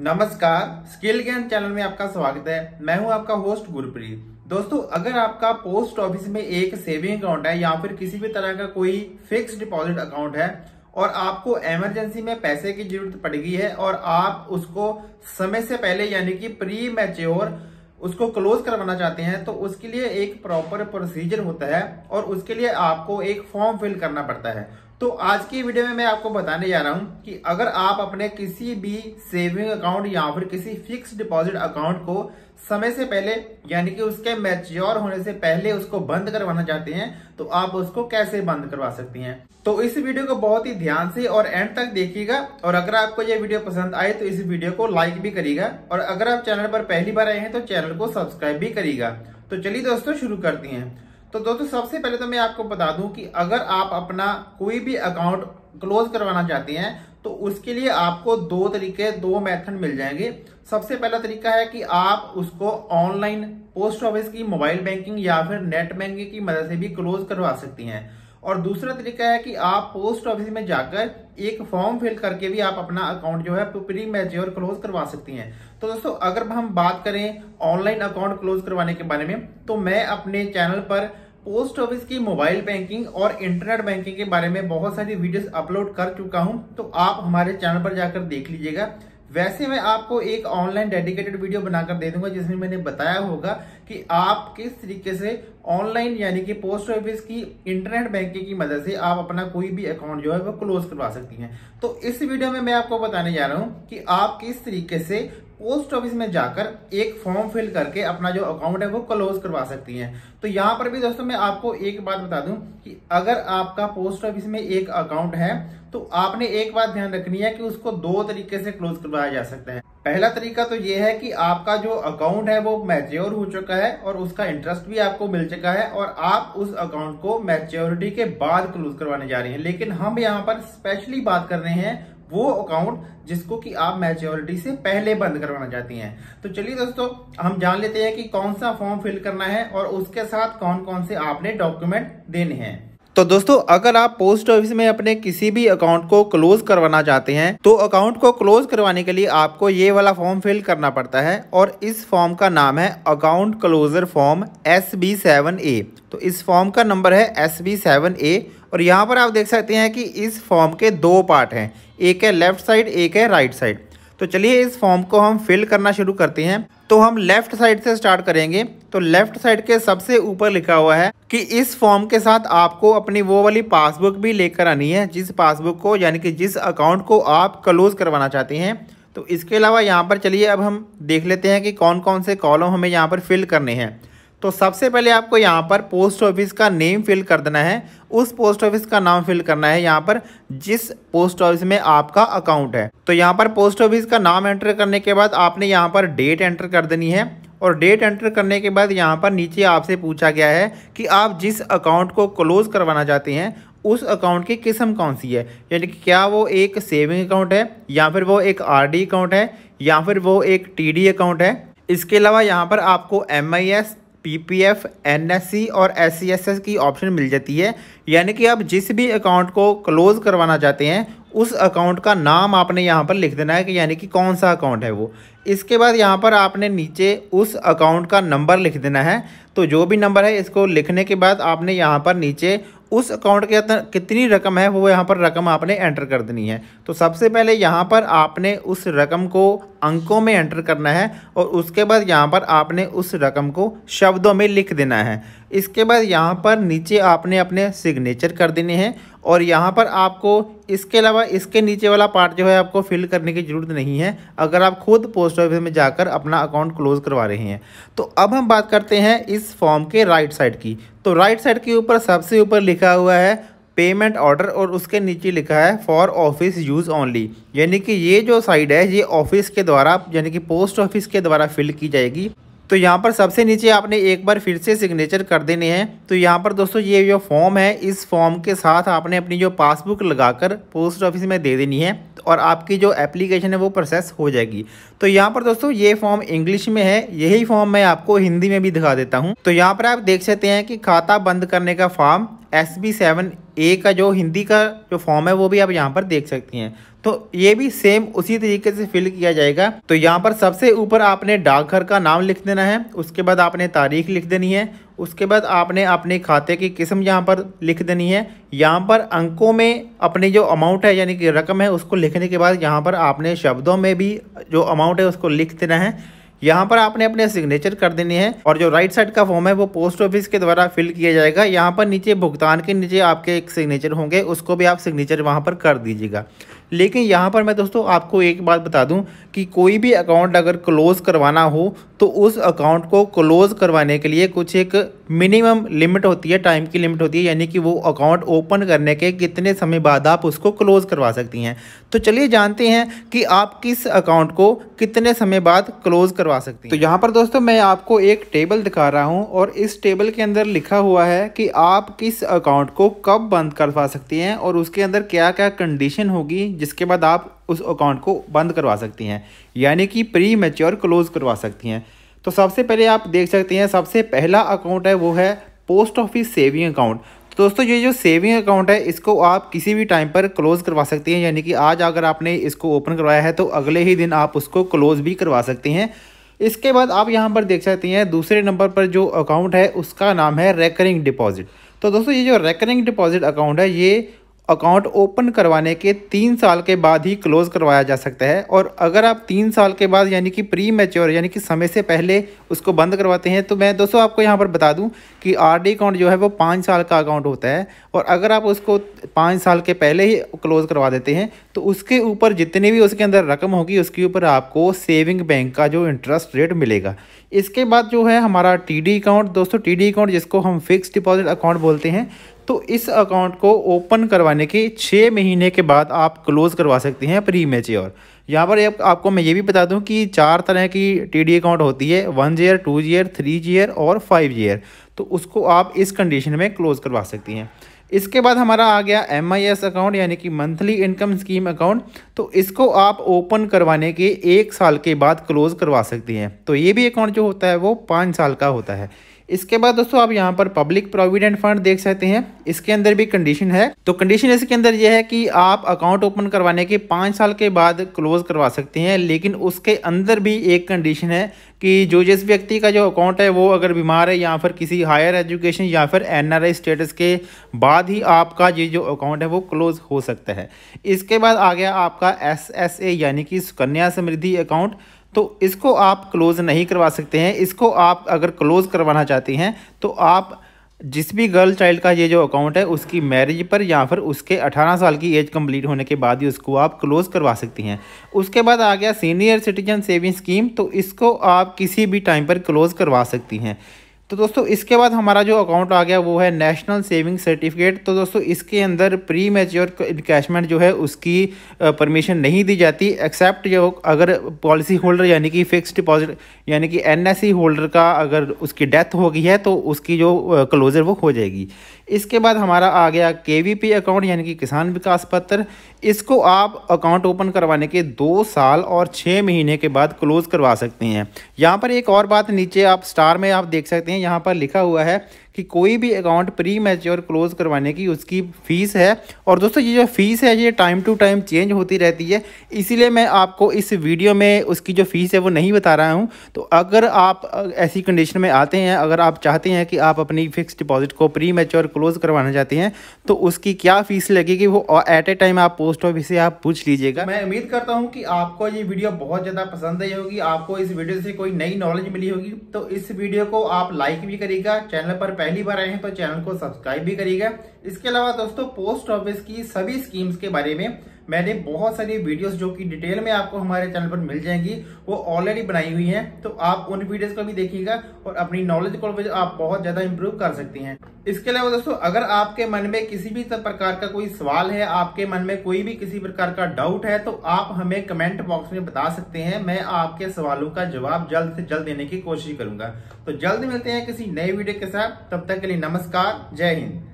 नमस्कार स्किल ज्ञान चैनल में आपका स्वागत है मैं हूं आपका होस्ट गुरप्रीत दोस्तों अगर आपका पोस्ट ऑफिस में एक सेविंग अकाउंट है या फिर किसी भी तरह का कोई फिक्स डिपॉजिट अकाउंट है और आपको इमरजेंसी में पैसे की जरूरत पड़ गई है और आप उसको समय से पहले यानी कि प्री मैच्योर उसको क्लोज करवाना चाहते हैं तो उसके लिए एक प्रॉपर प्रोसीजर होता है और उसके लिए आपको एक फॉर्म फिल करना पड़ता है तो आज की वीडियो में मैं आपको बताने जा रहा हूं कि अगर आप अपने किसी भी सेविंग अकाउंट या फिर किसी फिक्स डिपॉजिट अकाउंट को समय से पहले यानी कि उसके मैच्योर होने से पहले उसको बंद करवाना चाहते हैं तो आप उसको कैसे बंद करवा सकती हैं तो इस वीडियो को बहुत ही ध्यान से और एंड तक देखिएगा और अगर आपको ये वीडियो पसंद आए तो इस वीडियो को लाइक भी करिएगा और अगर आप चैनल पर पहली बार आए हैं तो चैनल को सब्सक्राइब भी करिएगा तो चलिए दोस्तों शुरू करती हैं तो दोस्तों सबसे पहले तो मैं आपको बता दूं कि अगर आप अपना कोई भी अकाउंट क्लोज करवाना चाहते हैं तो उसके लिए आपको दो तरीके दो मेथड मिल जाएंगे सबसे पहला तरीका है कि आप उसको ऑनलाइन पोस्ट ऑफिस की मोबाइल बैंकिंग या फिर नेट बैंकिंग की मदद से भी क्लोज करवा सकती हैं और दूसरा तरीका है कि आप पोस्ट ऑफिस में जाकर एक फॉर्म फिल करके भी आप अपना अकाउंट जो है प्री मैच्योर क्लोज करवा सकती हैं तो दोस्तों अगर हम बात करें ऑनलाइन अकाउंट क्लोज करवाने के बारे में तो मैं अपने चैनल पर पोस्ट ऑफिस की मोबाइल बैंकिंग और इंटरनेट बैंकिंग के बारे में बहुत सारी वीडियोस अपलोड कर चुका हूं तो आप हमारे चैनल पर जाकर देख लीजिएगा वैसे मैं आपको एक ऑनलाइन डेडिकेटेड वीडियो बनाकर दे दूंगा जिसमें मैंने बताया होगा कि आप किस तरीके से ऑनलाइन यानी कि पोस्ट ऑफिस की इंटरनेट बैंकिंग की मदद से आप अपना कोई भी अकाउंट जो है वो क्लोज करवा सकती हैं तो इस वीडियो में मैं आपको बताने जा रहा हूं कि आप किस तरीके से पोस्ट ऑफिस में जाकर एक फॉर्म फिल करके अपना जो अकाउंट है वो क्लोज करवा सकती हैं तो यहाँ पर भी दोस्तों मैं आपको एक बात बता दूं कि अगर आपका पोस्ट ऑफिस में एक अकाउंट है तो आपने एक बात ध्यान रखनी है कि उसको दो तरीके से क्लोज करवाया जा सकता है पहला तरीका तो ये है कि आपका जो अकाउंट है वो मैच्योर हो चुका है और उसका इंटरेस्ट भी आपको मिल चुका है और आप उस अकाउंट को मैच्योरिटी के बाद क्लोज करवाने जा रहे हैं लेकिन हम यहाँ पर स्पेशली बात कर रहे हैं वो अकाउंट जिसको कि आप मैच्योरिटी से पहले बंद करवाना चाहती हैं तो चलिए दोस्तों हम जान लेते हैं कि कौन सा फॉर्म फिल करना है और उसके साथ कौन कौन से आपने डॉक्यूमेंट देने हैं तो दोस्तों अगर आप पोस्ट ऑफिस में अपने किसी भी अकाउंट को क्लोज करवाना चाहते हैं तो अकाउंट को क्लोज करवाने के लिए आपको ये वाला फॉर्म फिल करना पड़ता है और इस फॉर्म का नाम है account closure form S B seven A तो इस फॉर्म का नंबर है एस बी सेवन ए और यहाँ पर आप देख सकते हैं कि इस फॉर्म के दो पार्ट हैं एक है लेफ्ट साइड एक है राइट साइड तो चलिए इस फॉर्म को हम फिल करना शुरू करते हैं तो हम लेफ्ट साइड से स्टार्ट करेंगे तो लेफ्ट साइड के सबसे ऊपर लिखा हुआ है कि इस फॉर्म के साथ आपको अपनी वो वाली पासबुक भी लेकर आनी है जिस पासबुक को यानी कि जिस अकाउंट को आप क्लोज़ करवाना चाहते हैं तो इसके अलावा यहाँ पर चलिए अब हम देख लेते हैं कि कौन कौन से कॉलम हमें यहाँ पर फिल करने हैं तो सबसे पहले आपको यहाँ पर पोस्ट ऑफिस का नेम फिल कर देना है उस पोस्ट ऑफिस का नाम फिल करना है यहाँ पर जिस पोस्ट ऑफिस में आपका अकाउंट है तो यहाँ पर पोस्ट ऑफिस का नाम एंटर करने के बाद आपने यहाँ पर डेट एंटर कर देनी है और डेट एंटर करने के बाद यहाँ पर नीचे आपसे पूछा गया है कि आप जिस अकाउंट को क्लोज़ करवाना चाहते हैं उस अकाउंट की किस्म कौन सी है यानी कि क्या वो एक सेविंग अकाउंट है या फिर वो एक आरडी अकाउंट है या फिर वो एक टीडी अकाउंट है इसके अलावा यहाँ पर आपको M I S PPF, NSC e और एससीएसएस e की ऑप्शन मिल जाती है यानी कि आप जिस भी अकाउंट को क्लोज़ करवाना चाहते हैं उस अकाउंट का नाम आपने यहाँ पर लिख देना है कि यानी कि कौन सा अकाउंट है वो इसके बाद यहाँ पर आपने नीचे उस अकाउंट का नंबर लिख देना है तो जो भी नंबर है इसको लिखने के बाद आपने यहाँ पर नीचे उस अकाउंट के अंदर कितनी रकम है वो यहाँ पर रकम आपने एंटर कर देनी है तो सबसे पहले यहाँ पर आपने उस रकम को अंकों में एंटर करना है और उसके बाद यहाँ पर आपने उस रकम को शब्दों में लिख देना है इसके बाद यहाँ पर नीचे आपने अपने सिग्नेचर कर देने हैं और यहाँ पर आपको इसके अलावा इसके नीचे वाला पार्ट जो है आपको फिल करने की ज़रूरत नहीं है अगर आप खुद पोस्ट ऑफिस में जाकर अपना अकाउंट क्लोज़ करवा रहे हैं तो अब हम बात करते हैं इस फॉर्म के राइट साइड की तो राइट साइड के ऊपर सबसे ऊपर लिखा हुआ है पेमेंट ऑर्डर और उसके नीचे लिखा है फॉर ऑफिस यूज़ ओनली यानी कि ये जो साइड है ये ऑफिस के द्वारा यानी कि पोस्ट ऑफिस के द्वारा फिल की जाएगी तो यहाँ पर सबसे नीचे आपने एक बार फिर से सिग्नेचर कर देने हैं तो यहाँ पर दोस्तों ये जो फॉर्म है इस फॉर्म के साथ आपने अपनी जो पासबुक लगाकर पोस्ट ऑफिस में दे देनी है और आपकी जो एप्लीकेशन है वो प्रोसेस हो जाएगी तो यहाँ पर दोस्तों ये फॉर्म इंग्लिश में है यही फॉर्म मैं आपको हिंदी में भी दिखा देता हूँ तो यहाँ पर आप देख सकते हैं कि खाता बंद करने का form S B seven A का जो हिंदी का जो फॉर्म है वो भी आप यहाँ पर देख सकती हैं तो ये भी सेम उसी तरीके से फिल किया जाएगा तो यहाँ पर सबसे ऊपर आपने डाकघर का नाम लिख देना है उसके बाद आपने तारीख लिख देनी है उसके बाद आपने अपने खाते की किस्म यहाँ पर लिख देनी है यहाँ पर अंकों में अपनी जो अमाउंट है यानी कि रकम है उसको लिखने के बाद यहाँ पर आपने शब्दों में भी जो अमाउंट है उसको लिख देना है यहाँ पर आपने अपने सिग्नेचर कर देने हैं और जो राइट साइड का फॉर्म है वो पोस्ट ऑफिस के द्वारा फिल किया जाएगा यहाँ पर नीचे भुगतान के नीचे आपके एक सिग्नेचर होंगे उसको भी आप सिग्नेचर वहाँ पर कर दीजिएगा लेकिन यहाँ पर मैं दोस्तों आपको एक बात बता दूँ कि कोई भी अकाउंट अगर क्लोज़ करवाना हो तो उस अकाउंट को क्लोज़ करवाने के लिए कुछ एक मिनिमम लिमिट होती है टाइम की लिमिट होती है यानी कि वो अकाउंट ओपन करने के कितने समय बाद आप उसको क्लोज़ करवा सकती हैं तो चलिए जानते हैं कि आप किस अकाउंट को कितने समय बाद क्लोज़ करवा सकती हैं तो यहाँ पर दोस्तों मैं आपको एक टेबल दिखा रहा हूँ और इस टेबल के अंदर लिखा हुआ है कि आप किस अकाउंट को कब बंद करवा सकती हैं और उसके अंदर क्या क्या कंडीशन होगी जिसके बाद आप उस अकाउंट को बंद करवा सकती हैं यानी कि प्री मेच्योर क्लोज़ करवा सकती हैं तो सबसे पहले आप देख सकते हैं सबसे पहला अकाउंट है वो है पोस्ट ऑफिस सेविंग अकाउंट तो दोस्तों ये जो सेविंग अकाउंट है इसको आप किसी भी टाइम पर क्लोज़ करवा सकती हैं यानी कि आज अगर आपने इसको ओपन करवाया है तो अगले ही दिन आप उसको क्लोज़ भी करवा सकती हैं इसके बाद आप यहाँ पर देख सकते हैं दूसरे नंबर पर जो अकाउंट है उसका नाम है रेकरिंग डिपॉज़िट तो दोस्तों ये जो रेकरिंग डिपॉज़िट अकाउंट है ये अकाउंट ओपन करवाने के तीन साल के बाद ही क्लोज़ करवाया जा सकता है और अगर आप तीन साल के बाद यानी कि प्री मेच्योर यानी कि समय से पहले उसको बंद करवाते हैं तो मैं दोस्तों आपको यहाँ पर बता दूँ कि आरडी अकाउंट जो है वो पाँच साल का अकाउंट होता है और अगर आप उसको पाँच साल के पहले ही क्लोज़ करवा देते हैं तो उसके ऊपर जितनी भी उसके अंदर रकम होगी उसके ऊपर आपको सेविंग बैंक का जो इंटरेस्ट रेट मिलेगा इसके बाद जो है हमारा टी अकाउंट दोस्तों टी अकाउंट जिसको हम फिक्स डिपॉजिट अकाउंट बोलते हैं तो इस अकाउंट को ओपन करवाने के छः महीने के बाद आप क्लोज़ करवा सकते हैं प्री मेच्योर यहाँ पर आप, आपको मैं ये भी बता दूं कि चार तरह की टीडी अकाउंट होती है one year two year three year और फाइव जीयर तो उसको आप इस कंडीशन में क्लोज़ करवा सकती हैं इसके बाद हमारा आ गया एम आई एस अकाउंट यानी कि मंथली इनकम स्कीम अकाउंट तो इसको आप ओपन करवाने के एक साल के बाद क्लोज़ करवा सकती हैं तो ये भी अकाउंट जो होता है वो पाँच साल का होता है इसके बाद दोस्तों आप यहाँ पर पब्लिक प्रोविडेंट फंड देख सकते हैं इसके अंदर भी कंडीशन है तो कंडीशन इसके अंदर यह है कि आप अकाउंट ओपन करवाने के पाँच साल के बाद क्लोज करवा सकते हैं लेकिन उसके अंदर भी एक कंडीशन है कि जो जिस व्यक्ति का जो अकाउंट है वो अगर बीमार है या फिर किसी हायर एजुकेशन या फिर एनआरआई स्टेटस के बाद ही आपका ये जो अकाउंट है वो क्लोज हो सकता है इसके बाद आ गया आपका एसएसए यानी कि सुकन्या समृद्धि अकाउंट तो इसको आप क्लोज़ नहीं करवा सकते हैं इसको आप अगर क्लोज़ करवाना चाहते हैं तो आप जिस भी गर्ल चाइल्ड का ये जो अकाउंट है उसकी मैरिज पर या फिर उसके 18 साल की एज कंप्लीट होने के बाद ही उसको आप क्लोज़ करवा सकती हैं उसके बाद आ गया सीनियर सिटीजन सेविंग स्कीम तो इसको आप किसी भी टाइम पर क्लोज़ करवा सकती हैं तो दोस्तों इसके बाद हमारा जो अकाउंट आ गया वो है नेशनल सेविंग सर्टिफिकेट तो दोस्तों इसके अंदर प्री मेच्योर इनकैशमेंट जो है उसकी परमिशन नहीं दी जाती एक्सेप्ट जो अगर पॉलिसी होल्डर यानी कि फिक्स डिपॉजिट यानी कि एनएससी होल्डर e का अगर उसकी डेथ हो गई है तो उसकी जो क्लोज़र वो हो जाएगी इसके बाद हमारा आ गया के अकाउंट यानी कि किसान विकास पत्र इसको आप अकाउंट ओपन करवाने के दो साल और छः महीने के बाद क्लोज़ करवा सकते हैं यहाँ पर एक और बात नीचे आप स्टार में आप देख सकते हैं यहाँ पर लिखा हुआ है कि कोई भी अकाउंट प्री मैच्योर क्लोज करवाने की उसकी फ़ीस है और दोस्तों ये जो फ़ीस है ये टाइम टू टाइम चेंज होती रहती है इसीलिए मैं आपको इस वीडियो में उसकी जो फ़ीस है वो नहीं बता रहा हूँ तो अगर आप ऐसी कंडीशन में आते हैं अगर आप चाहते हैं कि आप अपनी फिक्स डिपॉजिट को प्री मैच्योर क्लोज़ करवाना चाहते हैं तो उसकी क्या फ़ीस लगेगी वो एट ए टाइम आप पोस्ट ऑफिस से आप पूछ लीजिएगा मैं उम्मीद करता हूँ कि आपको ये वीडियो बहुत ज़्यादा पसंद आई होगी आपको इस वीडियो से कोई नई नॉलेज मिली होगी तो इस वीडियो को आप लाइक भी करेगा चैनल पर पहली बार आए हैं तो चैनल को सब्सक्राइब भी करिएगा इसके अलावा दोस्तों पोस्ट ऑफिस की सभी स्कीम्स के बारे में मैंने बहुत सारी वीडियोस जो कि डिटेल में आपको हमारे चैनल पर मिल जाएंगी वो ऑलरेडी बनाई हुई हैं तो आप उन वीडियोस को भी देखिएगा और अपनी नॉलेज को भी आप बहुत ज्यादा इम्प्रूव कर सकती हैं इसके अलावा दोस्तों अगर आपके मन में किसी भी प्रकार का कोई सवाल है आपके मन में कोई भी किसी प्रकार का डाउट है तो आप हमें कमेंट बॉक्स में बता सकते हैं मैं आपके सवालों का जवाब जल्द से जल्द देने की कोशिश करूंगा तो जल्द मिलते हैं किसी नए वीडियो के साथ तब तक के लिए नमस्कार जय हिंद